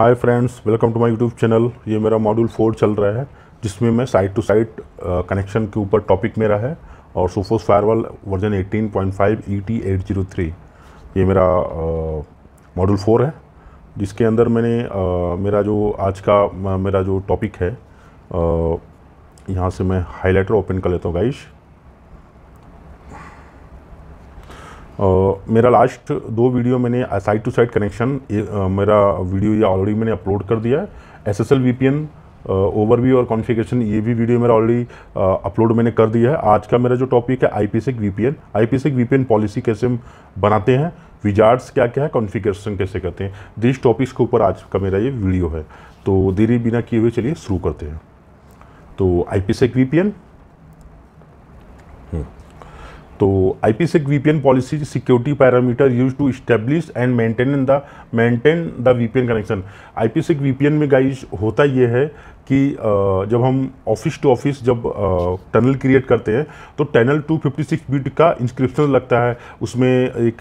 hi friends welcome to my YouTube channel ये मेरा module four चल रहा है जिसमें मैं साइड टू साइड कनेक्शन के ऊपर टॉपिक मेरा है और सोफोस फायरवॉल वर्जन 18.5 ईटी 803 ये मेरा मॉड्यूल फोर है जिसके अंदर मैंने uh, मेरा जो आज का मेरा जो टॉपिक है uh, यहाँ से मैं हाईलाइटर ओपन कर लेता हूँ गाइश मेरा लास्ट दो वीडियो मैंने साइड टू साइड कनेक्शन मेरा वीडियो ये ऑलरेडी मैंने अपलोड कर दिया है S S L V P N overview और कॉन्फ़िगरेशन ये भी वीडियो मेरा ऑलरेडी अपलोड मैंने कर दिया है आज का मेरा जो टॉपिक है I P sec V P N I P sec V P N policy कैसे हम बनाते हैं विजार्ड्स क्या क्या है कॉन्फ़िगरेशन कैसे करते हैं दिस टॉपिक्स के ऊपर आज का मेरा ये वीडियो है तो देरी बिना किए हुए चलिए शुरू करते हैं तो I P sec V P N तो I IPsec VPN policy is security the used the V P N connection I P VPN V P N में गाइज होता ये है कि जब हम ऑफिस टू ऑफिस जब टनल क्रिएट करते हैं तो टनल 256 बिट का इंस्क्रिप्शन लगता है उसमें एक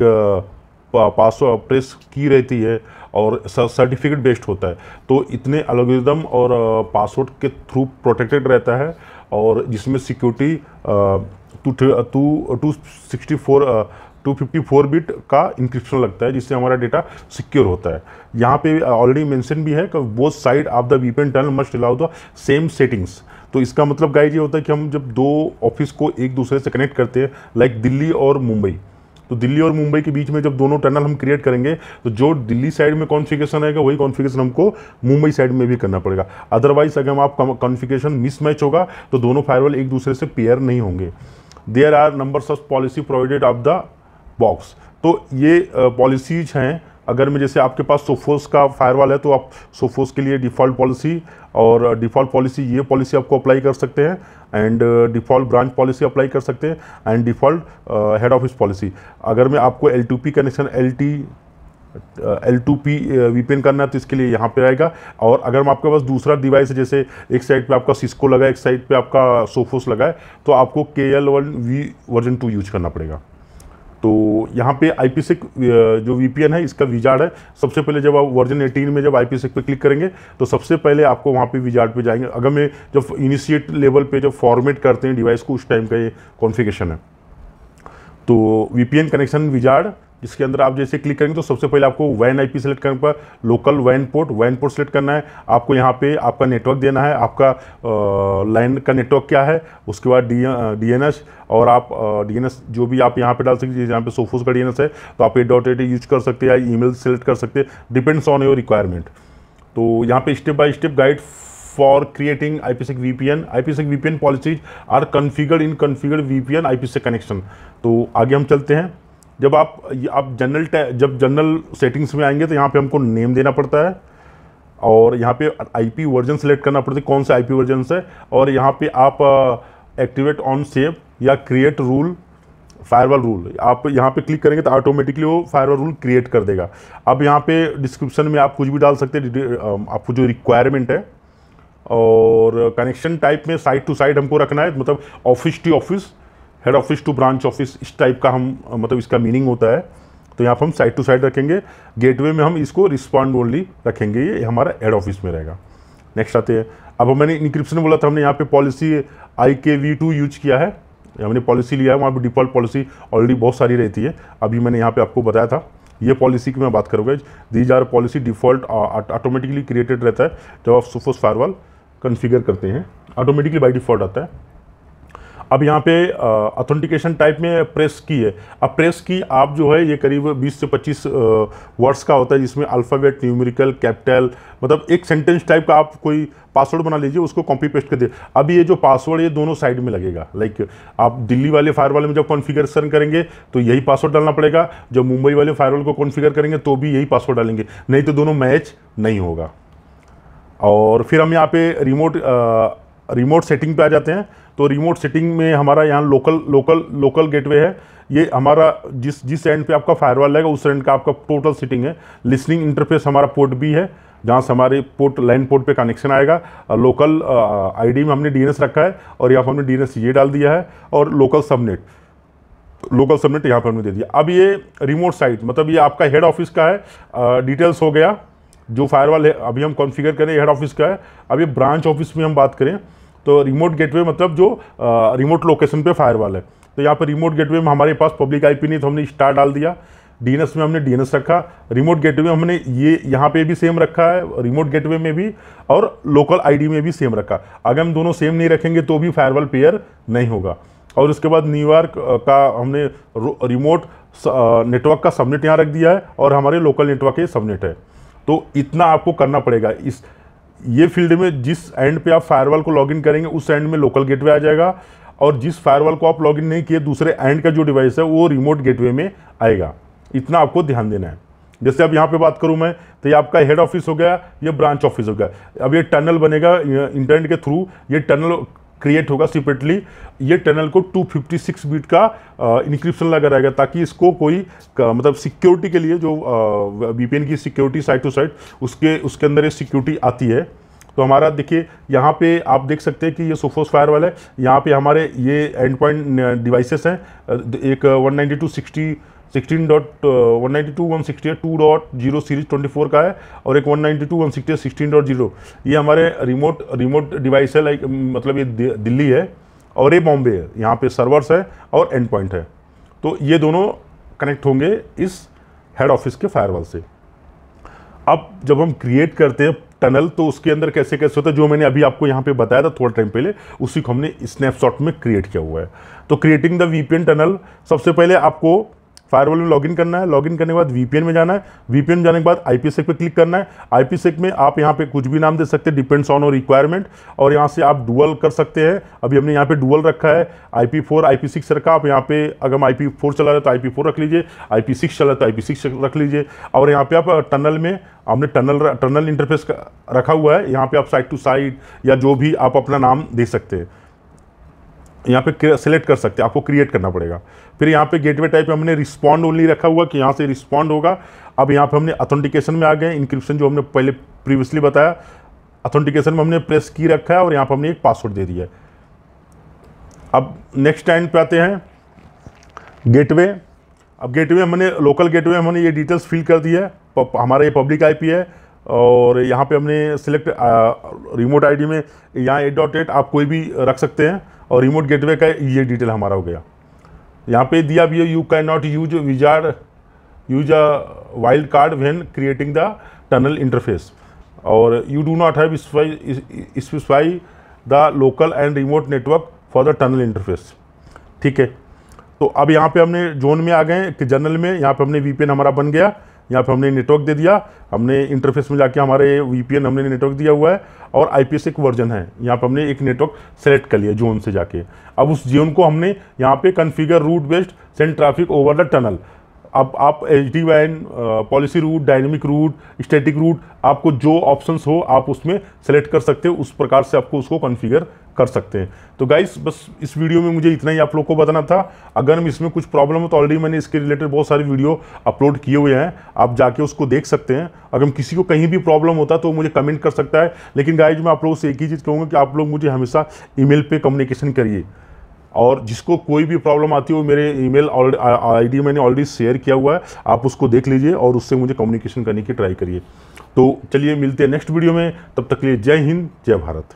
पासवर्ड प्रेस की रहती है और सर्टिफिकेट बेस्ड होता है तो इतने अलगोरिदम और पासवर्ड के थ्रू प्रोटेक्टेड रहता है और जिसमें security two two two sixty four two fifty four bit का इंक्रिप्शन लगता है जिससे हमारा डेटा सिक्योर होता है यहाँ पे ऑलरेडी मेंशन भी है कि वो side of the VPN tunnel must allow the same settings तो इसका मतलब गाइज ये होता है कि हम जब दो ऑफिस को एक दूसरे से कनेक्ट करते हैं लाइक दिल्ली और मुंबई तो दिल्ली और मुंबई के बीच में जब दोनों टनल हम क्रिएट करेंगे तो जो दिल्ली साइड में कॉन्फ़िगरेशन आएगा वही कॉन्फ़िगरेशन हमको मुंबई साइड में भी करना पड़ेगा अदरवाइज अगर हम आप कॉन्फ़िगरेशन मिसमैच होगा तो दोनों फायरवॉल एक दूसरे से पेयर नहीं होंगे there are numbers of policy provided of the box तो ये पॉलिसीज हैं अगर मैं जैसे आपके पास सोफोस का फायरवॉल है तो आप सोफोस के लिए डिफ़ॉल्ट पॉलिसी और डिफ़ॉल्ट पॉलिसी ये पॉलिसी आपको अप्लाई कर सकते हैं and default branch policy apply कर सकते हैं and default head office policy अगर मैं आपको L connection L L two P VPN करना है तो इसके लिए यहाँ पे आएगा और अगर हम आपके पास दूसरा डिवाइस है जैसे एक साइड पे आपका सिस्को लगा है एक साइड पे आपका सोफोस लगा है तो आपको के L one V version two use करना पड़ेगा तो यहाँ पे आई पी सेक जो वी पी एन है इसका विजार्ड है सबसे पहले जब आप वर्जन एटीन में जब आई पी सेक पर क्लिक करेंगे तो सबसे पहले आपको वहाँ पे विजार्ड पे जाएंगे अगर मैं जब इनिशिएट लेवल पे जब फॉर्मेट करते हैं डिवाइस को उस टाइम का ये कॉन्फ़िगरेशन है तो V P N connection wizard जिसके अंदर आप जैसे क्लिक करेंगे तो सबसे पहले आपको वैन आईपी सेलेक्ट करने पर local van port van port select करना है आपको यहाँ पे आपका नेटवर्क देना है आपका लाइन का नेटवर्क क्या है उसके बाद डी एस और आप एस जो भी आप यहाँ पे डाल सकते हैं यहाँ पे सोफोस का एस है तो आप ए डॉट एट यूज कर सकते हैं या मेल सेलेक्ट कर सकते हैं डिपेंड्स ऑन योर रिक्वायरमेंट तो यहाँ पे step by step guide for creating I I P P P V N P N policies are configured in configured V P N I P IPsec connection तो आगे हम चलते हैं जब आप आप जनरल जब जनरल सेटिंग्स में आएंगे तो यहाँ पे हमको नेम देना पड़ता है और यहाँ पे आईपी वर्जन सेलेक्ट करना पड़ता है कौन सा आईपी वर्जन है और यहाँ पे आप एक्टिवेट ऑन सेव या क्रिएट रूल फायरवॉल रूल आप यहाँ पे क्लिक करेंगे तो ऑटोमेटिकली वो फायरवॉल रूल क्रिएट कर देगा अब यहाँ पे डिस्क्रिप्शन में आप कुछ भी डाल सकते हैं uh, आपको जो रिक्वायरमेंट है और कनेक्शन टाइप में साइड टू साइड हमको रखना है मतलब office to office head office to branch office इस टाइप का हम मतलब इसका मीनिंग होता है तो यहाँ पर हम साइड टू साइड रखेंगे गेटवे में हम इसको रिस्पॉन्ड ओनली रखेंगे ये हमारा हेड ऑफिस में रहेगा नेक्स्ट आते हैं अब मैंने इंक्रिप्शन बोला था हमने यहाँ पे पॉलिसी आई के वी टू यूज किया है हमने पॉलिसी लिया है वहाँ पर डिफ़ॉल्ट पॉलिसी ऑलरेडी बहुत सारी रहती है अभी मैंने यहाँ पे आपको बताया था ये पॉलिसी की मैं बात करूँगा these are policy default automatically created रहता है जब आप सुफोस फायरवाल कन्फिगर करते हैं ऑटोमेटिकली बाई डिफ़ॉल्ट आता है अब यहाँ पे ऑथेंटिकेशन टाइप में प्रेस की है अब प्रेस की आप जो है ये करीब 20 से 25 वर्ड्स का होता है जिसमें अल्फ़ाबेट न्यूमेरिकल कैपिटल मतलब एक सेंटेंस टाइप का आप कोई पासवर्ड बना लीजिए उसको कॉपी पेस्ट कर दिए अब ये जो पासवर्ड ये दोनों साइड में लगेगा लाइक आप दिल्ली वाले फायर में जब कॉन्फ़िगरेशन करेंगे तो यही पासवर्ड डालना पड़ेगा जब मुंबई वाले फायर को कॉन्फ़िगर करेंगे तो भी यही पासवर्ड डालेंगे नहीं तो दोनों मैच नहीं होगा और फिर हम यहाँ पे रिमोट रिमोट सेटिंग पे आ जाते हैं तो रिमोट सेटिंग में हमारा यहाँ लोकल लोकल लोकल गेटवे है ये हमारा जिस जिस एंड पे आपका फायरवॉल लगेगा उस एंड का आपका टोटल सेटिंग है लिसनिंग इंटरफेस हमारा पोर्ट भी है जहाँ से हमारे पोर्ट लाइन पोर्ट पे कनेक्शन आएगा लोकल आईडी में हमने डीएनएस रखा है और यहाँ पर हमने डीएनएस ये डाल दिया है और लोकल सबनेट लोकल सबनेट यहाँ पर हमने दे दिया अब ये रिमोट साइट मतलब ये आपका हेड ऑफिस का है डिटेल्स हो गया जो फायरवॉल है अभी हम कॉन्फ़िगर करें हेड ऑफिस का है अब ये ब्रांच ऑफिस में हम बात करें तो रिमोट गेटवे मतलब जो आ, रिमोट लोकेशन पे फायरवॉल है तो यहाँ पर रिमोट गेटवे में हमारे पास पब्लिक आईपी नहीं तो हमने स्टार डाल दिया डीएनएस में हमने डीएनएस रखा रिमोट गेटवे में हमने ये यहाँ पे भी सेम रखा है रिमोट गेटवे में भी और लोकल आईडी में भी सेम रखा अगर हम दोनों सेम नहीं रखेंगे तो भी फायरवॉल पेयर नहीं होगा और उसके बाद न्यूयॉर्क का हमने रिमोट नेटवर्क का सबनेट यहाँ रख दिया है और हमारे लोकल नेटवर्क के सबनेट है तो इतना आपको करना पड़ेगा इस ये फील्ड में जिस एंड पे आप फायरवॉल को लॉगिन करेंगे उस एंड में लोकल गेटवे आ जाएगा और जिस फायरवॉल को आप लॉगिन नहीं किए दूसरे एंड का जो डिवाइस है वो रिमोट गेटवे में आएगा इतना आपको ध्यान देना है जैसे अब यहाँ पे बात करूँ मैं तो ये आपका हेड ऑफिस हो गया ये ब्रांच ऑफिस हो गया अब ये टनल बनेगा इंटरनेट के थ्रू ये टनल क्रिएट होगा सेपरेटली ये टनल को 256 बीट का इंक्रिप्शन लगा रहेगा ताकि इसको कोई मतलब सिक्योरिटी के लिए जो वीपीएन की सिक्योरिटी साइड टू साइड उसके उसके अंदर ये सिक्योरिटी आती है तो हमारा देखिए यहाँ पे आप देख सकते हैं कि ये सोफोस फायर वाला है यहाँ पे हमारे ये एंड पॉइंट डिवाइसेस हैं एक one ninety two sixty sixteen dot one ninety two one sixty two dot zero series twenty four का है और एक one ninety two one sixty है सिक्सटीन डॉट जीरो ये हमारे रिमोट रिमोट डिवाइस है लाइक मतलब ये दिल्ली है और ये बॉम्बे है यहाँ पे सर्वर्स है और एंड पॉइंट है तो ये दोनों कनेक्ट होंगे इस हेड ऑफिस के फायरवॉल से अब जब हम क्रिएट करते हैं टनल तो उसके अंदर कैसे कैसे होता है जो मैंने अभी आपको यहाँ पे बताया था थोड़ा टाइम पहले उसी को हमने स्नैपशॉट में क्रिएट किया हुआ है तो क्रिएटिंग द वीपीएन टनल सबसे पहले आपको फायरवॉल में लॉगिन करना है लॉगिन करने के बाद वीपीएन में जाना है वीपीएन जाने के बाद आईपी सेक पर क्लिक करना है आईपी सेक में आप यहाँ पे कुछ भी नाम दे सकते हैं डिपेंड्स ऑन और रिक्वायरमेंट और यहाँ से आप डुअल कर सकते हैं अभी हमने यहाँ पे डुअल रखा है I P four I P six रखा आप यहाँ पे अगर हम आई पी फोर चला रहे तो आई पी फोर रख लीजिए आई पी सिक्स चला तो आई पी सिक्स रख लीजिए और यहाँ पे आप टनल में हमने टनल टनल इंटरफेस रखा हुआ है यहाँ पे आप साइड टू साइड या जो भी आप अपना नाम दे सकते हैं यहाँ पे सेलेक्ट कर सकते हैं आपको क्रिएट करना पड़ेगा फिर यहाँ पे गेटवे टाइप हमने रिस्पॉन्ड ओनली रखा हुआ कि यहाँ से रिस्पॉन्ड होगा अब यहाँ पे हमने ऑथेंटिकेशन में आ गए इंक्रिप्शन जो हमने पहले प्रीवियसली बताया ऑथेंटिकेशन में हमने प्रेस की रखा है और यहाँ पर हमने एक पासवर्ड दे दिया है अब नेक्स्ट टाइम पे आते हैं गेट अब गेटवे हमने लोकल गेट हमने ये डिटेल्स फिल कर दी है हमारा ये पब्लिक आई है और यहाँ पे हमने सिलेक्ट रिमोट आईडी में यहाँ एट डॉट एट आप कोई भी रख सकते हैं और रिमोट गेटवे का ये डिटेल हमारा हो गया यहाँ पे दिया भी है you can not use wizard use a wild card when creating the tunnel interface और you do not have specify the local end remote network for the tunnel interface ठीक है तो अब यहाँ पे हमने जोन में आ गए कि जनरल में यहाँ पे हमने वीपीएन हमारा बन गया यहाँ पे हमने नेटवर्क दे दिया हमने इंटरफेस में जाके हमारे वीपीएन हमने नेटवर्क दिया हुआ है और आईपीएस एक वर्जन है यहाँ पे हमने एक नेटवर्क सेलेक्ट कर लिया जोन से जाके अब उस जोन को हमने यहाँ पे configure route based send traffic over the tunnel अब आप एच डी वैन policy route dynamic route static route आपको जो ऑप्शंस हो आप उसमें सेलेक्ट कर सकते हो उस प्रकार से आपको उसको कॉन्फ़िगर कर सकते हैं तो गाइस बस इस वीडियो में मुझे इतना ही आप लोग को बताना था अगर हम इसमें कुछ प्रॉब्लम हो तो ऑलरेडी मैंने इसके रिलेटेड बहुत सारे वीडियो अपलोड किए हुए हैं आप जाके उसको देख सकते हैं अगर हम किसी को कहीं भी प्रॉब्लम होता तो मुझे कमेंट कर सकता है लेकिन गाइज मैं आप लोगों से एक ही चीज़ कहूँगा कि आप लोग मुझे हमेशा ई मेल कम्युनिकेशन करिए और जिसको कोई भी प्रॉब्लम आती है वो मेरे ईमेल आईडी मैंने ऑलरेडी शेयर किया हुआ है आप उसको देख लीजिए और उससे मुझे कम्युनिकेशन करने की ट्राई करिए तो चलिए मिलते हैं नेक्स्ट वीडियो में तब तक के लिए जय हिंद जय भारत